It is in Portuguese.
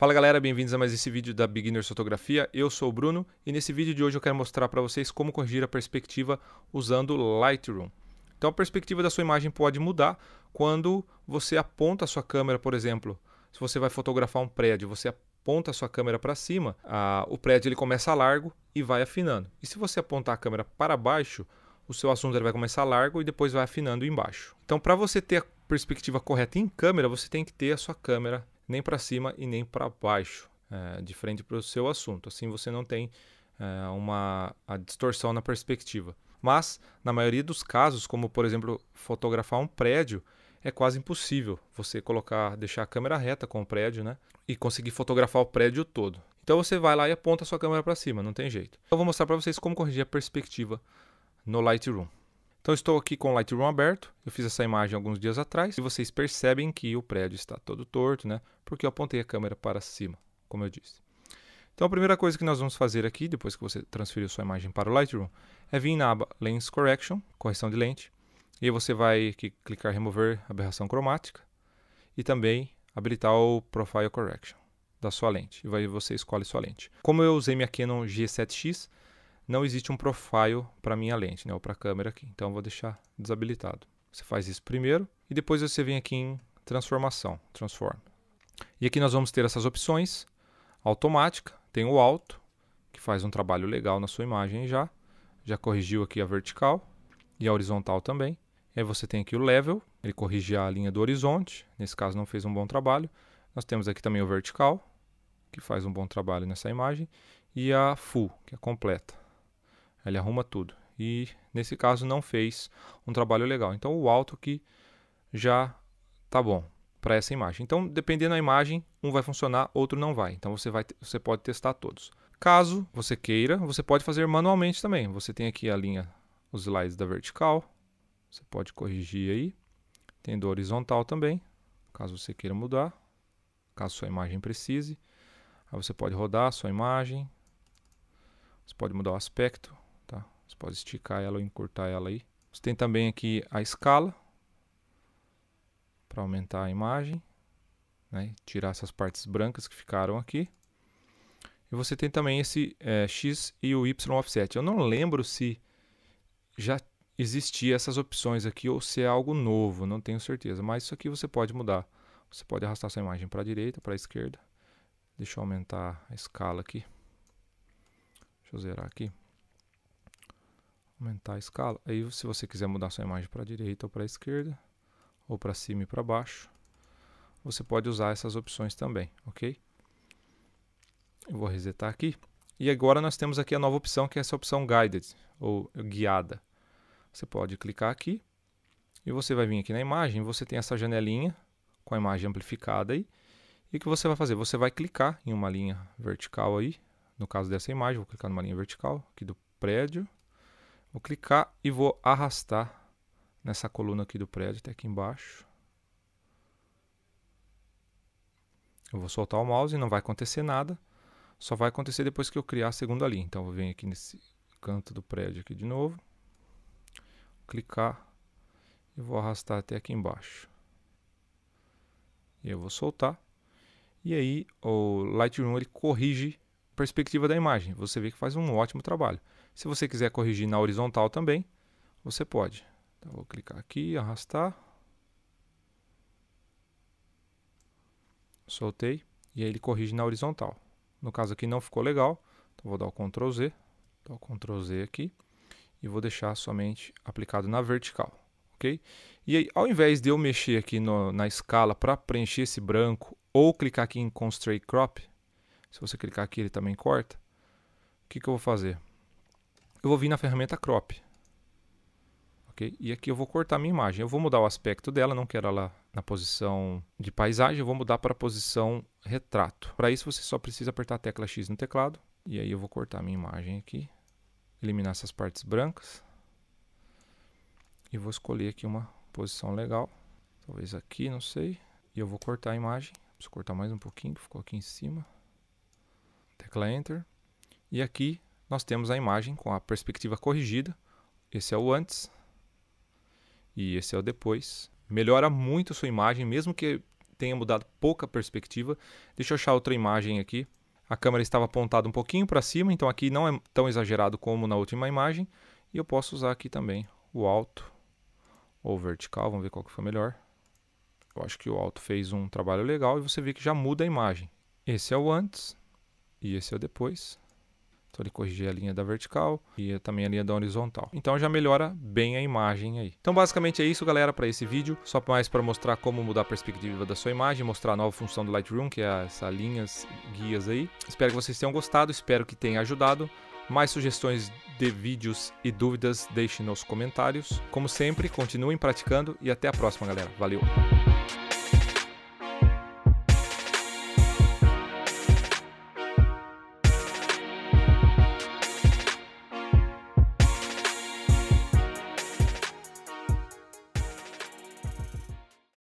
Fala galera, bem-vindos a mais esse vídeo da Beginners Fotografia. Eu sou o Bruno e nesse vídeo de hoje eu quero mostrar para vocês como corrigir a perspectiva usando Lightroom. Então a perspectiva da sua imagem pode mudar quando você aponta a sua câmera, por exemplo. Se você vai fotografar um prédio, você aponta a sua câmera para cima, a... o prédio ele começa largo e vai afinando. E se você apontar a câmera para baixo, o seu assunto ele vai começar largo e depois vai afinando embaixo. Então para você ter a perspectiva correta em câmera, você tem que ter a sua câmera nem para cima e nem para baixo, é, de frente para o seu assunto. Assim você não tem é, uma distorção na perspectiva. Mas, na maioria dos casos, como por exemplo fotografar um prédio, é quase impossível você colocar, deixar a câmera reta com o prédio, né? E conseguir fotografar o prédio todo. Então você vai lá e aponta a sua câmera para cima, não tem jeito. Então eu vou mostrar para vocês como corrigir a perspectiva no Lightroom. Então estou aqui com o Lightroom aberto, eu fiz essa imagem alguns dias atrás e vocês percebem que o prédio está todo torto, né? Porque eu apontei a câmera para cima, como eu disse. Então a primeira coisa que nós vamos fazer aqui, depois que você transferiu sua imagem para o Lightroom, é vir na aba Lens Correction, correção de lente, e aí você vai aqui clicar remover aberração cromática e também habilitar o Profile Correction da sua lente. E aí você escolhe sua lente. Como eu usei minha Canon G7X, não existe um profile para minha lente, né, ou para a câmera aqui. Então eu vou deixar desabilitado. Você faz isso primeiro e depois você vem aqui em transformação, transform. E aqui nós vamos ter essas opções. Automática, tem o alto, que faz um trabalho legal na sua imagem já. Já corrigiu aqui a vertical e a horizontal também. Aí você tem aqui o level, ele corrige a linha do horizonte, nesse caso não fez um bom trabalho. Nós temos aqui também o vertical, que faz um bom trabalho nessa imagem, e a full, que é completa. Ele arruma tudo. E nesse caso não fez um trabalho legal. Então o alto que já tá bom para essa imagem. Então, dependendo da imagem, um vai funcionar, outro não vai. Então você vai você pode testar todos. Caso você queira, você pode fazer manualmente também. Você tem aqui a linha os slides da vertical. Você pode corrigir aí. Tem do horizontal também, caso você queira mudar, caso sua imagem precise. Aí você pode rodar a sua imagem. Você pode mudar o aspecto, você pode esticar ela ou encurtar ela aí. Você tem também aqui a escala para aumentar a imagem, né? tirar essas partes brancas que ficaram aqui. E você tem também esse é, X e o Y offset. Eu não lembro se já existia essas opções aqui ou se é algo novo, não tenho certeza. Mas isso aqui você pode mudar. Você pode arrastar sua imagem para a direita, para a esquerda. Deixa eu aumentar a escala aqui. Deixa eu zerar aqui aumentar a escala. Aí se você quiser mudar sua imagem para a direita ou para a esquerda, ou para cima e para baixo, você pode usar essas opções também, ok? Eu vou resetar aqui. E agora nós temos aqui a nova opção, que é essa opção Guided, ou guiada. Você pode clicar aqui, e você vai vir aqui na imagem, você tem essa janelinha com a imagem amplificada aí. E o que você vai fazer? Você vai clicar em uma linha vertical aí, no caso dessa imagem, vou clicar numa linha vertical aqui do prédio. Vou clicar e vou arrastar nessa coluna aqui do prédio até aqui embaixo. Eu vou soltar o mouse e não vai acontecer nada. Só vai acontecer depois que eu criar a segunda linha. Então eu venho aqui nesse canto do prédio aqui de novo. Clicar e vou arrastar até aqui embaixo. E eu vou soltar. E aí o Lightroom ele corrige a perspectiva da imagem. Você vê que faz um ótimo trabalho. Se você quiser corrigir na horizontal também, você pode. Então, vou clicar aqui, arrastar. Soltei. E aí ele corrige na horizontal. No caso aqui não ficou legal. Então vou dar o Ctrl Z. o Ctrl Z aqui. E vou deixar somente aplicado na vertical. Ok? E aí, ao invés de eu mexer aqui no, na escala para preencher esse branco, ou clicar aqui em Constrain Crop, se você clicar aqui ele também corta, o que, que eu vou fazer? eu vou vir na ferramenta crop. Okay? E aqui eu vou cortar minha imagem. Eu vou mudar o aspecto dela, não quero ela na posição de paisagem, eu vou mudar para a posição retrato. Para isso você só precisa apertar a tecla X no teclado. E aí eu vou cortar minha imagem aqui, eliminar essas partes brancas. E vou escolher aqui uma posição legal, talvez aqui, não sei. E eu vou cortar a imagem, preciso cortar mais um pouquinho, que ficou aqui em cima. Tecla Enter. E aqui nós temos a imagem com a perspectiva corrigida. Esse é o antes e esse é o depois. Melhora muito sua imagem, mesmo que tenha mudado pouca perspectiva. Deixa eu achar outra imagem aqui. A câmera estava apontada um pouquinho para cima, então aqui não é tão exagerado como na última imagem. E eu posso usar aqui também o alto ou vertical, vamos ver qual que foi melhor. Eu acho que o alto fez um trabalho legal e você vê que já muda a imagem. Esse é o antes e esse é o depois. Então ele corrigia a linha da vertical e também a linha da horizontal. Então já melhora bem a imagem aí. Então basicamente é isso, galera, para esse vídeo. Só mais para mostrar como mudar a perspectiva da sua imagem, mostrar a nova função do Lightroom, que é essa linhas, guias aí. Espero que vocês tenham gostado, espero que tenha ajudado. Mais sugestões de vídeos e dúvidas deixem nos comentários. Como sempre, continuem praticando e até a próxima, galera. Valeu!